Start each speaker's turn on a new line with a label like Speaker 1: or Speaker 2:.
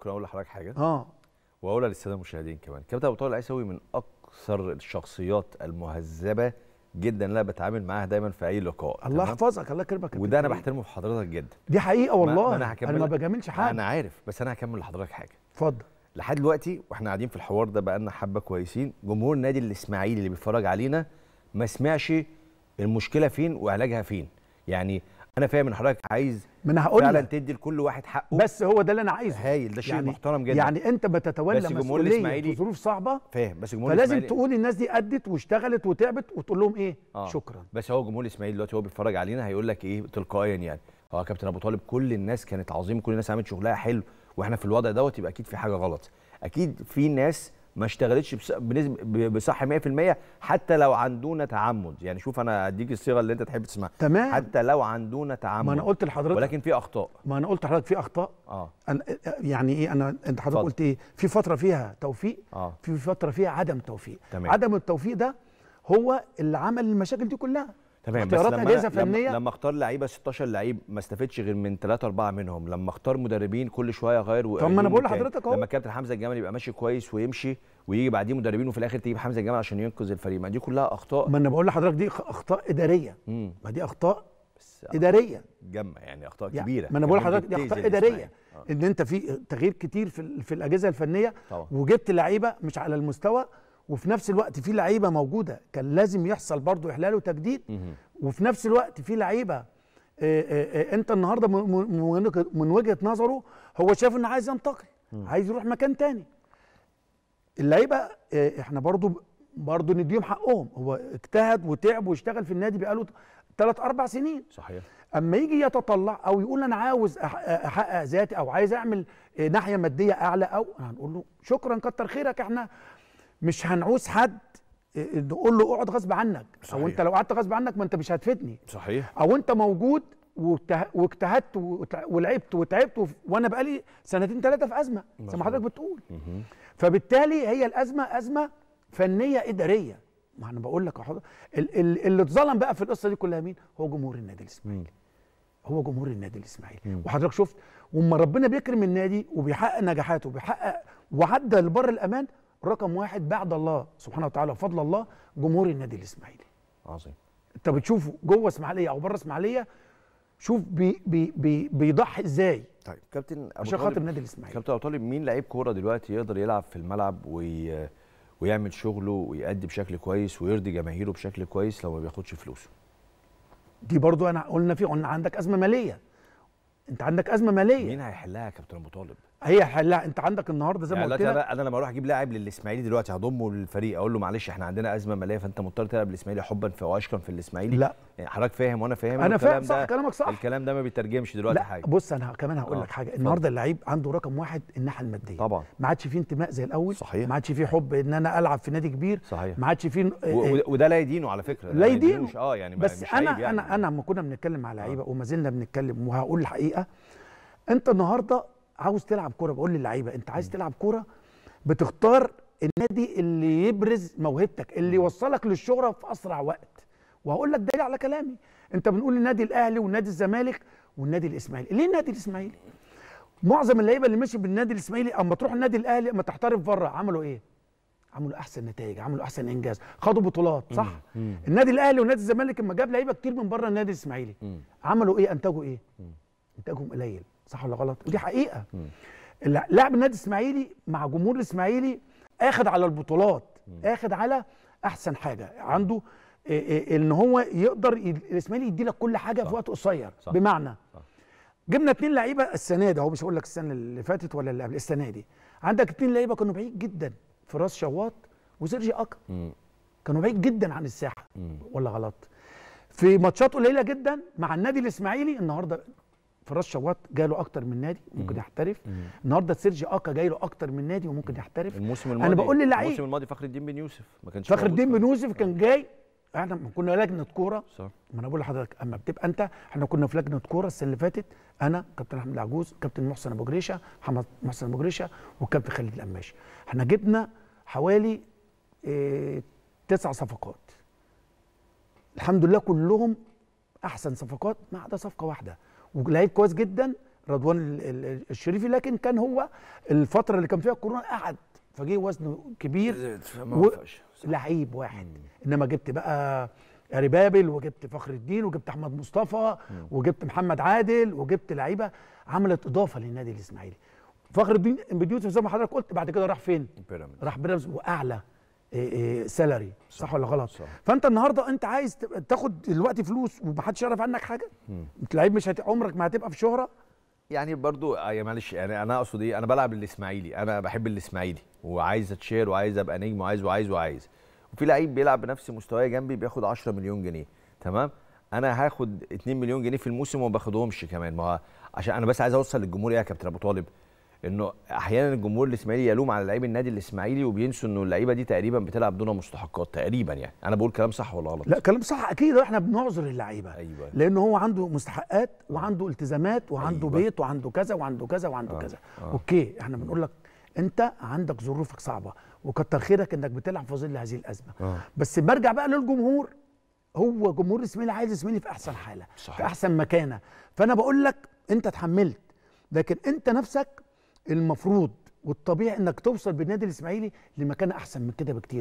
Speaker 1: ممكن اقول لحضرتك حاجه اه واقولها للساده المشاهدين كمان كابتن ابو طارق العيساوي من اكثر الشخصيات المهذبه جدا لا بتعامل معاها دايما في اي لقاء الله يحفظك الله يكرمك وده انا بحترمه في حضرتك جدا دي حقيقه والله ما انا, أنا ما بجاملش حد انا عارف بس انا هكمل لحضرتك حاجه اتفضل لحد دلوقتي واحنا قاعدين في الحوار ده بقالنا حبه كويسين جمهور النادي الاسماعيلي اللي بيتفرج علينا ما سمعش المشكله فين وعلاجها فين يعني انا فاهم ان حضرتك عايز ما انا هقول فعلا تدي لكل واحد حقه بس هو ده اللي انا عايزه هايل ده شيء يعني
Speaker 2: محترم جدا يعني انت بتتولى مسؤوليه في ظروف صعبه
Speaker 1: فاهم بس جمهور فلازم تقول
Speaker 2: الناس دي ادت واشتغلت وتعبت وتقول لهم ايه آه. شكرا
Speaker 1: بس هو جمهور الاسماعيلي دلوقتي هو بيتفرج علينا هيقول لك ايه تلقائيا يعني اه كابتن ابو طالب كل الناس كانت عظيمه كل الناس عملت شغلها حلو واحنا في الوضع دوت يبقى اكيد في حاجه غلط اكيد في ناس ما اشتغلتش بصح 100% حتى لو عندنا تعمد يعني شوف انا اديك الصيغه اللي انت تحب تسمعها تمام حتى لو عندنا تعمد ما انا قلت لحضرتك ولكن في اخطاء ما انا قلت لحضرتك في اخطاء اه أنا يعني ايه
Speaker 2: انا انت حضرتك قلت ايه في فتره فيها توفيق آه. في فتره فيها عدم توفيق تمام. عدم التوفيق ده هو اللي عمل المشاكل دي كلها تمام بس لما اجهزه فنيه لما
Speaker 1: اختار لعيبه 16 لعيب ما استفدش غير من 3 4 منهم لما اختار مدربين كل شويه غير طب ما انا بقول لحضرتك اهو لما كابتن حمزه الجمل يبقى ماشي كويس ويمشي ويجي بعديه مدربين وفي الاخر تجيب حمزه الجمل عشان ينقذ الفريق ما دي كلها اخطاء
Speaker 2: ما انا بقول لحضرتك دي اخطاء اداريه ما دي اخطاء
Speaker 1: بس اداريه جمع يعني اخطاء يعني كبيره ما انا بقول يعني لحضرتك دي اخطاء اداريه آه.
Speaker 2: ان انت في تغيير كتير في, في الاجهزه الفنيه طبعا. وجبت لعيبه مش على المستوى وفي نفس الوقت في لعيبه موجوده كان لازم يحصل برضو احلال وتجديد وفي نفس الوقت في لعيبه آه، آه، آه، انت النهارده من وجهه نظره هو شايف انه عايز ينتقل عايز يروح مكان تاني اللعيبه احنا برضو برضو نديهم حقهم هو اجتهد وتعب واشتغل في النادي بقاله ثلاث اربع سنين صحيح اما يجي يتطلع او يقول انا عاوز احقق ذاتي او عايز اعمل ناحيه ماديه اعلى او هنقول له شكرا كتر خيرك احنا مش هنعوز حد آه، آه، نقول له اقعد غصب عنك صحيح. او انت لو قعدت غصب عنك ما انت مش هتفيدني صحيح او انت موجود واجتهدت ولعبت وتعبت وانا بقالي سنتين ثلاثه في ازمه زي ما حضرتك بتقول فبالتالي هي الازمه ازمه فنيه اداريه ما انا بقول لك اللي اتظلم بقى في القصه دي كلها مين هو جمهور النادي الاسماعيلي هو جمهور النادي الاسماعيلي وحضرتك شفت وما ربنا بيكرم النادي وبيحقق نجاحاته وبيحقق وعدى لبر الامان رقم واحد بعد الله سبحانه وتعالى وفضل الله جمهور النادي الاسماعيلي عظيم انت بتشوفه جوه اسماعيليه او بره اسماعيليه شوف بي بي بي بيضحي ازاي طيب كابتن ابو عشان خاطر النادي الاسماعيلي
Speaker 1: كابتن ابو طالب مين لعيب كوره دلوقتي يقدر يلعب في الملعب وي... ويعمل شغله ويأدي بشكل كويس ويرضي جماهيره بشكل كويس لو ما بياخدش فلوسه
Speaker 2: دي برضو انا قلنا في قلنا عندك ازمه ماليه انت عندك ازمه ماليه مين هيحلها يا كابتن ابو طالب هي حلها انت عندك النهارده زي ما يعني قلت لك
Speaker 1: انا لما اروح اجيب لاعب للاسماعيلي دلوقتي هضمه للفريق اقول له معلش احنا عندنا ازمه ماليه فانت مضطر تلعب الاسماعيلي حبا في وعشقا في الاسماعيلي لا يعني حضرتك فاهم وانا فاهم انا فاهم صح كلامك صح الكلام ده ما بيترجمش دلوقتي لا حاجه بص
Speaker 2: انا كمان هقول آه، لك حاجه النهارده اللعيب عنده رقم واحد الناحيه الماديه طبعا ما عادش فيه انتماء زي الاول صحيح ما عادش فيه حب ان انا العب في نادي كبير صحيح ما عادش
Speaker 1: فيه آه، وده لا يدينه على فكره لا يدينه اه يعني بس مش انا يعني. انا
Speaker 2: انا لما كنا بنتكلم مع لعيبه آه. وما زلنا بنتكلم وهقول الحقيقه انت النهارده عاوز تلعب كوره بقول للعيبه انت عايز تلعب كوره بتختار النادي اللي يبرز موهبتك اللي يوصلك للشهره في اسرع وقت وهقول لك دليل على كلامي انت بنقول النادي الاهلي والنادي الزمالك والنادي الاسماعيلي ليه النادي الاسماعيلي معظم اللعيبه اللي مشي بالنادي الاسماعيلي اما تروح النادي الاهلي اما تحترف بره عملوا ايه عملوا احسن نتائج عملوا احسن انجاز خدوا بطولات صح مم. النادي الاهلي والنادي الزمالك اما جاب لعيبه كتير من بره النادي الاسماعيلي عملوا ايه انتجوا ايه مم. انتاجهم قليل صح ولا غلط ودي حقيقه لاعب النادي الاسماعيلي مع جمهور الاسماعيلي اخد على البطولات اخد على احسن حاجه عنده إيه، إيه، إيه، ان هو يقدر الاسماعيلي يدي لك كل حاجه في وقت قصير بمعنى صح. جبنا اتنين لعيبه السنه دي اهو مش هقول لك السنه اللي فاتت ولا اللي قبل السنه دي عندك اتنين لعيبه كانوا بعيد جدا فراس شواط وسيرجي اكا كانوا بعيد جدا عن الساحه م. ولا غلط في ماتشات قليله جدا مع النادي الاسماعيلي النهارده فراس شواط جاله اكتر من نادي ممكن يحترف النهارده سيرجي اكا جاي له اكتر من نادي وممكن يحترف الموسم الماضي انا بقول للعيب الموسم
Speaker 1: الماضي فخر الدين بن يوسف ما كانش فخر الدين
Speaker 2: بن يوسف كان جاي احنا كنا لجنه كوره صح ما انا بقول لحضرتك اما بتبقى انت احنا كنا في لجنه كوره السنه اللي فاتت انا كابتن احمد العجوز كابتن محسن ابو جريشه محمد محسن ابو جريشه والكابتن خالد القماشي احنا جبنا حوالي ايه تسع صفقات الحمد لله كلهم احسن صفقات ما عدا صفقه واحده ولعيب كويس جدا رضوان الشريفي لكن كان هو الفتره اللي كان فيها الكورونا قعد فجه وزنه كبير و... لعيب واحد مم. انما جبت بقى ربابل وجبت فخر الدين وجبت احمد مصطفى مم. وجبت محمد عادل وجبت لعيبه عملت اضافه للنادي الاسماعيلي فخر الدين بديوت زي ما حضرتك قلت بعد كده راح فين بيراميدز راح بيراميدز واعلى سالري آه، آه، صح, صح ولا غلط صح. فانت النهارده انت عايز تاخد دلوقتي فلوس ومحدش يعرف عنك حاجه انت لعيب مش هت... عمرك ما هتبقى في شهره
Speaker 1: يعني برضو آه، يا يعني معلش يعني انا اقصد ايه انا بلعب الاسماعيلي انا بحب الاسماعيلي وعايز اتشير وعايز ابقى نجم وعايز وعايز وعايز وفي لعيب بيلعب بنفس مستواي جنبي بياخد 10 مليون جنيه تمام انا هاخد 2 مليون جنيه في الموسم وما باخدهمش كمان ما عشان انا بس عايز اوصل للجمهور ايه يا كابتن ابو طالب انه احيانا الجمهور الاسماعيلي يلوم على لعيب النادي الاسماعيلي وبينسوا انه اللعيبه دي تقريبا بتلعب دون مستحقات تقريبا يعني انا بقول كلام صح ولا غلط لا
Speaker 2: كلام صح اكيد احنا بنعذر اللعيبه أيوة. لان هو عنده مستحقات وعنده التزامات وعنده أيوة. بيت وعنده كذا وعنده كذا وعنده آه. كذا آه. اوكي احنا بنقول لك انت عندك ظروفك صعبه وكتر خيرك انك بتلعب في ظل هذه الازمه آه. بس برجع بقى للجمهور هو جمهور الاسماعيلي عايز الاسماعيلي في احسن حاله صحيح. في احسن مكانه فانا بقول لك انت اتحملت لكن انت نفسك المفروض والطبيعي انك توصل بالنادي الاسماعيلي لمكان احسن من كده بكتير